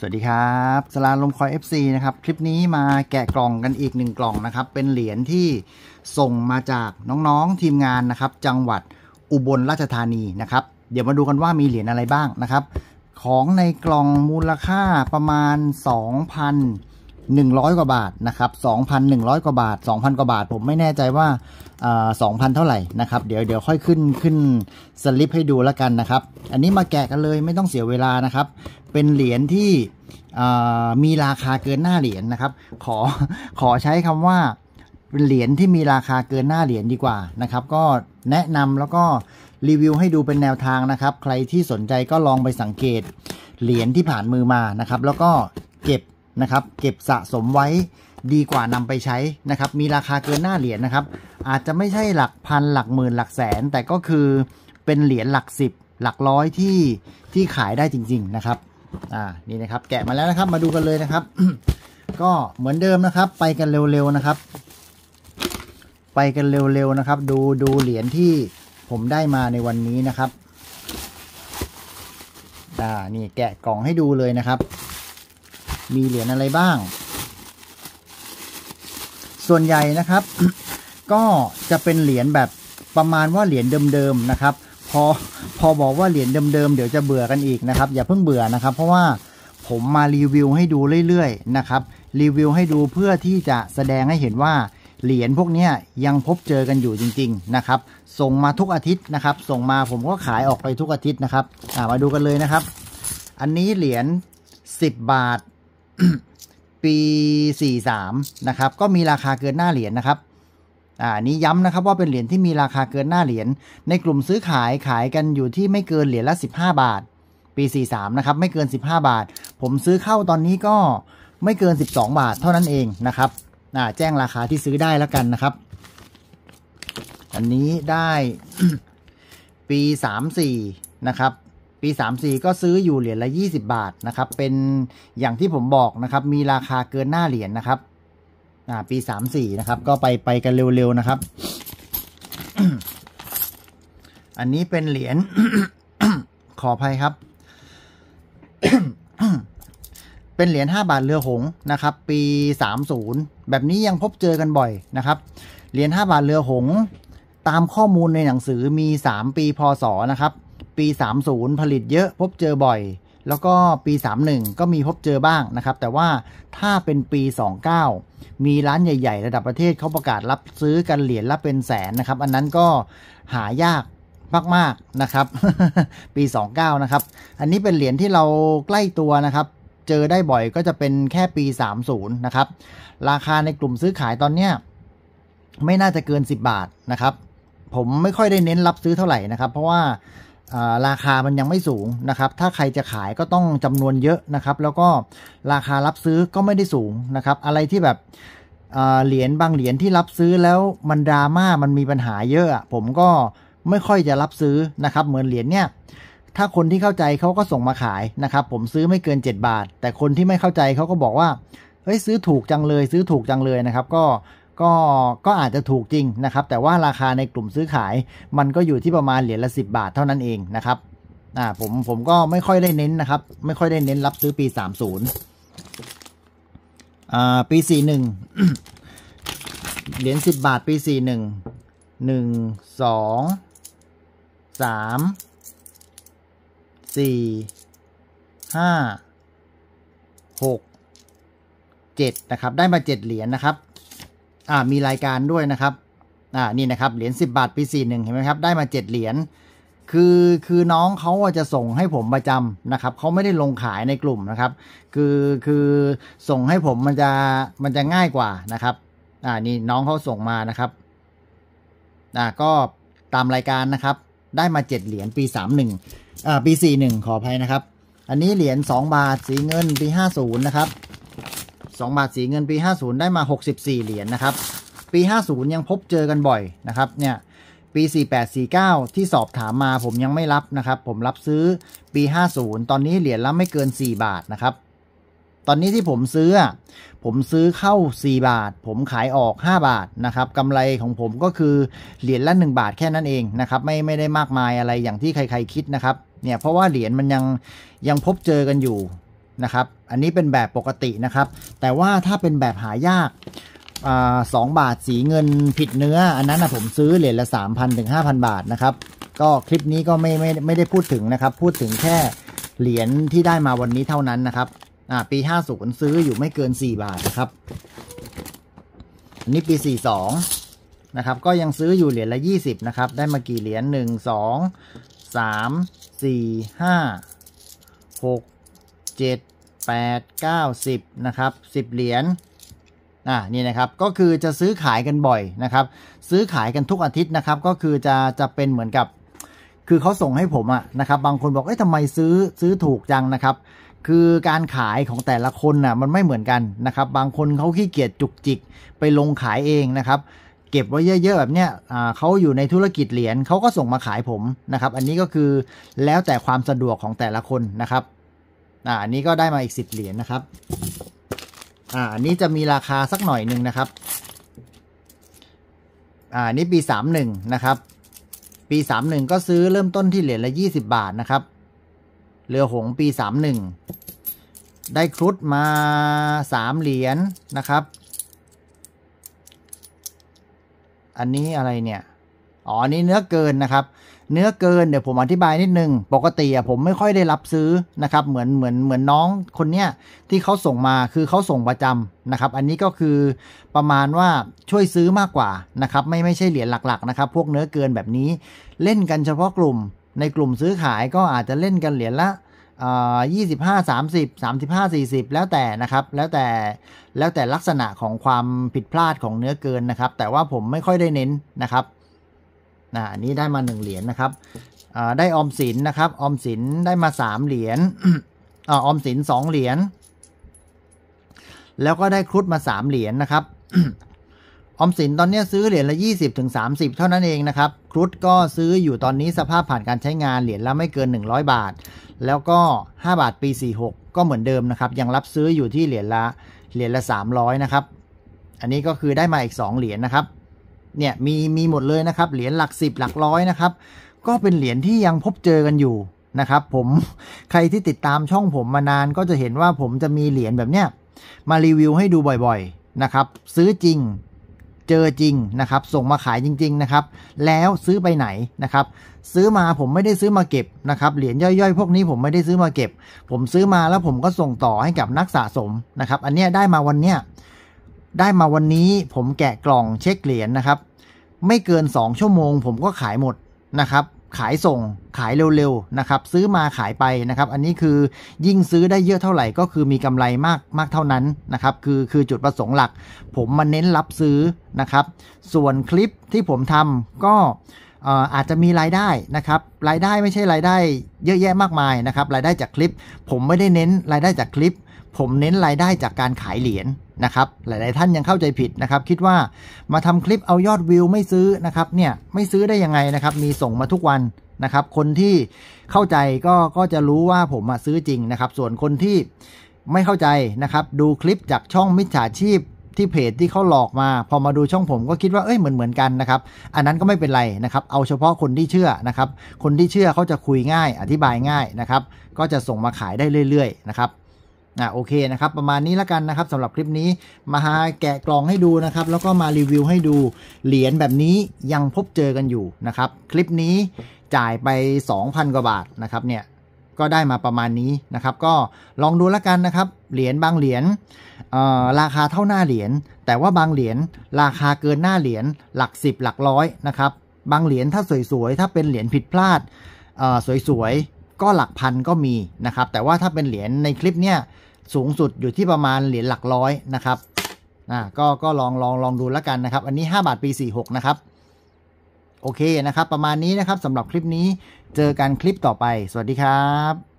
สวัสดีครับสลาลมคอย FC นะครับ คลิปนี้มาแกะกล่องกันอีกหนึ่งกล่องนะครับ เป็นเหรียญที่ส่งมาจากน้องๆทีมงานนะครับจังหวัดอุบลราชธานีนะครับ เดี๋ยวมาดูกันว่ามีเหรียญอะไรบ้างนะครับ ของในกล่องมูลค่าประมาณ100กว่าบาทนะครับ2,100กว่าบาท 2,000กว่าบาทผมไม่แน่ใจว่า2,000 เท่าไหร่นะครับ เดี๋ยวเดี๋ยวค่อยขึ้นขึ้นสลิปให้ดูแล้วกันนะครับ อันนี้มาแกะกันเลยไม่ต้องเสียเวลานะครับเป็นเหรียญที่มีราคาเกินหน้าเหรียญนนะครับขอขอใช้คำว่าเหรียญที่มีราคาเกินหน้าเหรียญดีกว่านะครับก็แนะนำแล้วก็รีวิวให้ดูเป็นแนวทางนะครับ ใครที่สนใจก็ลองไปสังเกตเหรียญที่ผ่านมือมานะครับ แล้วก็เก็บนะครับเก็บสะสมไว้ดีกว่านำไปใช้นะครับ มีราคาเกินหน้าเหรียญนนะครับ อาจจะไม่ใช่หลักพันหลักหมื่นหลักแสน แต่ก็คือเป็นเหรียญหลักสิบหลักร้อยที่ที่ขายได้จริง ๆนะครับอ่านี่นะครับ แกะมาแล้วนะครับมาดูกันเลยนะครับ ก็เหมือนเดิมนะครับ ไปกันเร็วๆนะครับ ไปกันเร็วๆนะครับ ดูดูเหรียญที่ผมได้มาในวันนี้นะครับอ่านี่แกะกล่องให้ดูเลยนะครับมีเหรียญอะไรบ้าง ส่วนใหญ่นะครับ ก็จะเป็นเหรียญแบบประมาณว่าเหรียญเดิม ๆ นะครับ พอพอบอกว่าเหรียญเดิมๆเดี๋ยวจะเบื่อกันอีกนะครับ อย่าเพิ่งเบื่อนะครับ เพราะว่าผมมารีวิวให้ดูเรื่อย ๆนะครับ รีวิวให้ดูเพื่อที่จะแสดงให้เห็นว่าเหรียญพวกนี้ยังพบเจอกันอยู่จริงๆนะครับ ส่งมาทุกอาทิตย์นะครับ ส่งมาผมก็ขายออกไปทุกอาทิตย์นะครับมาดูกันเลยนะครับ อันนี้เหรียญ10บาทปี 43นะครับ ก็มีราคาเกินหน้าเหรียญนนะครับ อ่านี้ย้ำนะครับว่าเป็นเหรียญที่มีราคาเกินหน้าเหรียญในกลุ่มซื้อขายขายกันอยู่ที่ไม่เกินเหรียญละ15บาท ปี43นะครับ ไม่เกิน15บาท ผมซื้อเข้าตอนนี้ก็ไม่เกิน12 บาทเท่านั้นเองนะครับ อ่าแจ้งราคาที่ซื้อได้แล้วกันนะครับ อันนี้ได้ ปี34นะครับปี 34 ก็ซื้ออยู่เหรียญละ20 บาทนะครับ เป็นอย่างที่ผมบอกนะครับมีราคาเกินหน้าเหรียญนนะครับ อ่า ปี 34นะครับ ก็ไปไปกันเร็วๆนะครับ อันนี้เป็นเหรียญขออภัยครับ เป็นเหรียญ5บาทเรือหงนะครับ ปี30แบบนี้ยังพบเจอกันบ่อยนะครับ เหรียญ5บาทเรือหง ตามข้อมูลในหนังสือมี 3 ปีพศนะครับปี30 ผลิตเยอะพบเจอบ่อย แล้วก็ปี31ก็มีพบเจอบ้างนะครับ แต่ว่าถ้าเป็นปี29มีร้านใหญ่ๆ ระดับประเทศเขาประกาศรับซื้อกันเหรียญละเป็นแสนนะครับ อันนั้นก็หายากมากๆนะครับ ปี29นะครับ อันนี้เป็นเหรียญที่เราใกล้ตัวนะครับ เจอได้บ่อยก็จะเป็นแค่ปี30นะครับ ราคาในกลุ่มซื้อขายตอนเนี้ยไม่น่าจะเกิน10บาทนะครับผมไม่ค่อยได้เน้นรับซื้อเท่าไหร่นะครับ เพราะว่าราคามันยังไม่สูงนะครับ ถ้าใครจะขายก็ต้องจำนวนเยอะนะครับ แล้วก็ราคารับซื้อก็ไม่ได้สูงนะครับ อะไรที่แบบเหรียญบางเหรียญที่รับซื้อแล้วมันดราม่า มันมีปัญหาเยอะ ผมก็ไม่ค่อยจะรับซื้อนะครับ เหมือนเหรียญเนี่ย ถ้าคนที่เข้าใจเขาก็ส่งมาขายนะครับ ผมซื้อไม่เกิน 7 บาท แต่คนที่ไม่เข้าใจเขาก็บอกว่า เฮ้ยซื้อถูกจังเลยซื้อถูกจังเลยนะครับ ก็ก็ก็อาจจะถูกจริงนะครับ แต่ว่าราคาในกลุ่มซื้อขาย มันก็อยู่ที่ประมาณเหรียญละ 10 บาทเท่านั้นเองนะครับอ่าผมผมก็ไม่ค่อยได้เน้นนะครับ ไม่ค่อยได้เน้นรับซื้อปี 30อ่าปี 41 เหรียญ10 บาทปี 41 1 2 3 4 5 6 7 นะครับ ได้มา7เหรียญนะครับอ่ามีรายการด้วยนะครับอ่านี่นะครับเหรียญ10 บาทปี41เห็นไหมครับ ได้มา7เหรียญคือคือน้องเขาจะส่งให้ผมประจำนะครับเขาไม่ได้ลงขายในกลุ่มนะครับ คือคือส่งให้ผมมันจะมันจะง่ายกว่านะครับอ่านี่น้องเขาส่งมานะครับ อ่าก็ตามรายการนะครับ ได้มา7เหรียญปี31อ่าปี41ขออภัยนะครับ อันนี้เหรียญ2บาทสีเงินปี 50นะครับ2 บาทสีเงินปี50ได้มา64 เหรียญนนะครับปี50ยังพบเจอกันบ่อยนะครับเนี่ยปี48 49ที่สอบถามมาผมยังไม่รับนะครับผมรับซื้อปี 50 ตอนนี้เหรียญละไม่เกิน 4 บาทนะครับตอนนี้ที่ผมซื้อ ผมซื้อเข้า 4 บาท ผมขายออก 5 บาทนะครับกำไรของผมก็คือเหรียญละ1บาทแค่นั้นเองนะครับไม่ไม่ได้มากมายอะไรอย่างที่ใครๆคิดนะครับเนี่ยเพราะว่าเหรียญมันยังยังพบเจอกันอยู่นะครับ อันนี้เป็นแบบปกตินะครับ แต่ว่าถ้าเป็นแบบหายาก สองบาทสีเงินผิดเนื้อ อันนั้นนะผมซื้อเหรียญละ3,000ถึง5,000 บาทนะครับ ก็คลิปนี้ก็ไม่ไม่ไม่ได้พูดถึงนะครับ พูดถึงแค่เหรียญที่ได้มาวันนี้เท่านั้นนะครับห้าปี50ซื้ออยู่ไม่เกิน 4 บาทนะครับ อันนี้ปี 42นะครับ ก็ยังซื้ออยู่เหรียญละ20นะครับ ได้มากี่เหรียญ1 2 3 4 5 6 7 8 9 10นะครับ10 เหรียญอ่านี่นะครับก็คือจะซื้อขายกันบ่อยนะครับ ซื้อขายกันทุกอาทิตย์นะครับก็คือจะจะเป็นเหมือนกับ คือเขาส่งให้ผมอะนะครับ บางคนบอกเอ้ยทำไมซื้อซื้อถูกจังนะครับ คือการขายของแต่ละคนน่ะมันไม่เหมือนกันนะครับ บางคนเขาขี้เกียจจุกจิกไปลงขายเองนะครับ เก็บไว้เยอะๆแบบเนี้ยเขาอยู่ในธุรกิจเหรียญเขาก็ส่งมาขายผมนะครับ อันนี้ก็คือแล้วแต่ความสะดวกของแต่ละคนนะครับอันนี้ก็ได้มาอีกสิบเหรียญนะครับอ่าอันนี้จะมีราคาสักหน่อยหนึ่งนะครับ อ่านี้ปีสามหนึ่งนะครับ ปีสามหนึ่งก็ซื้อเริ่มต้นที่เหรียญละยี่สิบบาทนะครับ เรือหงปีสามหนึ่งได้ครุฑมาสามเหรียญนนะครับ อันนี้อะไรเนี่ย อ๋อนนี้เนื้อเกินนะครับเนื้อเกินเดี๋ยวผมอธิบายนิดนึงปกติอะผมไม่ค่อยได้รับซื้อนะครับ เหมือนเหมือนเหมือนน้องคนเนี้ยที่เขาส่งมาคือเขาส่งประจำนะครับ อันนี้ก็คือประมาณว่าช่วยซื้อมากกว่านะครับ ไม่ไม่ใช่เหรียญหลัก ๆนะครับ พวกเนื้อเกินแบบนี้เล่นกันเฉพาะกลุ่มในกลุ่มซื้อขายก็อาจจะเล่นกันเหรียญละยี่สิบห้าสามสิบสามสิบห้าสี่สิบแล้วแต่นะครับ แล้วแต่แล้วแต่ลักษณะของความผิดพลาดของเนื้อเกินนะครับ แต่ว่าผมไม่ค่อยได้เน้นนะครับนะอันนี้ได้มา 1เหรียญนนะครับ ได้ออมสินนะครับ ออมสินได้มา 3เหรียญออมสิน 2เหรียญ แล้วก็ได้ครุฑมา 3เหรียญนนะครับ ออมสินตอนนี้ซื้อเหรียญละ20-30ถึงเท่านั้นเองนะครับ ครุฑก็ซื้ออยู่ตอนนี้สภาพผ่านการใช้งานเหรียญละไม่เกิน100 บาท แล้วก็5บาทปี 46ก็เหมือนเดิมนะครับ ยังรับซื้ออยู่ที่เหรียญละเหรียญละ300นะครับ อันนี้ก็คือได้มาอีก2เหรียญนนะครับเนี่ยมีมีหมดเลยนะครับเหรียญหลักสิบหลักร้อยนะครับ ก็เป็นเหรียญที่ยังพบเจอกันอยู่นะครับ ผมใครที่ติดตามช่องผมมานานก็จะเห็นว่าผมจะมีเหรียญแบบเนี้ยมารีวิวให้ดูบ่อย ๆนะครับ ซื้อจริงเจอจริงนะครับ ส่งมาขายจริง ๆนะครับ แล้วซื้อไปไหนนะครับ ซื้อมาผมไม่ได้ซื้อมาเก็บ นะครับเหรียญย่อยๆ พวกนี้ผมไม่ได้ซื้อมาเก็บ ผมซื้อมาแล้วผมก็ส่งต่อให้กับนักสะสมนะครับ อันเนี้ยได้มาวันเนี้ยได้มาวันนี้ผมแกะกล่องเช็คเหรียญนะครับไม่เกิน 2 ชั่วโมง ผมก็ขายหมดนะครับขายส่งขายเร็วๆนะครับซื้อมาขายไปนะครับ อันนี้คือยิ่งซื้อได้เยอะเท่าไหร่ ก็คือมีกำไรมากมากเท่านั้นนะครับคือคือจุดประสงค์หลัก ผมมาเน้นรับซื้อนะครับ ส่วนคลิปที่ผมทำก็อาจจะมีรายได้นะครับรายได้ไม่ใช่รายได้เยอะแยะมากมายนะครับรายได้จากคลิป ผมไม่ได้เน้นรายได้จากคลิปผมเน้นรายได้จากการขายเหรียญนะครับ หลายๆท่านยังเข้าใจผิดนะครับ คิดว่ามาทำคลิปเอายอดวิวไม่ซื้อนะครับ เนี่ยไม่ซื้อได้ยังไงนะครับ มีส่งมาทุกวันนะครับ คนที่เข้าใจก็ก็จะรู้ว่าผมมาซื้อจริงนะครับ ส่วนคนที่ไม่เข้าใจนะครับ ดูคลิปจากช่องมิจฉาชีพที่เพจที่เขาหลอกมา พอมาดูช่องผมก็คิดว่าเอ้ยเหมือนเหมือนกันนะครับ อันนั้นก็ไม่เป็นไรนะครับ เอาเฉพาะคนที่เชื่อนะครับ คนที่เชื่อเขาจะคุยง่าย อธิบายง่ายนะครับ ก็จะส่งมาขายได้เรื่อยๆนะครับอ่ะโอเคนะครับประมาณนี้ละกันนะครับสำหรับคลิปนี้มาหาแกะกล่องให้ดูนะครับแล้วก็มารีวิวให้ดู เหรียญแบบนี้ยังพบเจอกันอยู่นะครับ คลิปนี้จ่ายไป 2,000กว่าบาทนะครับเนี่ยก็ได้มาประมาณนี้นะครับก็ลองดูละกันนะครับ เหรียญบางเหรียญราคาเท่าหน้าเหรียญแต่ว่าบางเหรียญราคาเกินหน้าเหรียญหลัก 10 หลักร้อยนะครับบางเหรียญถ้าสวยๆถ้าเป็นเหรียญผิดพลาดสวยๆก็หลักพันก็มีนะครับ แต่ว่าถ้าเป็นเหรียญในคลิปเนี่ยสูงสุดอยู่ที่ประมาณเหรียญหลักร้อยนะครับอ่าก็ก็ลองลองลองดูแล้วกันนะครับ อันนี้ 5 บาทปี 46 นะครับ โอเคนะครับ ประมาณนี้นะครับสำหรับคลิปนี้เจอกันคลิปต่อไป สวัสดีครับ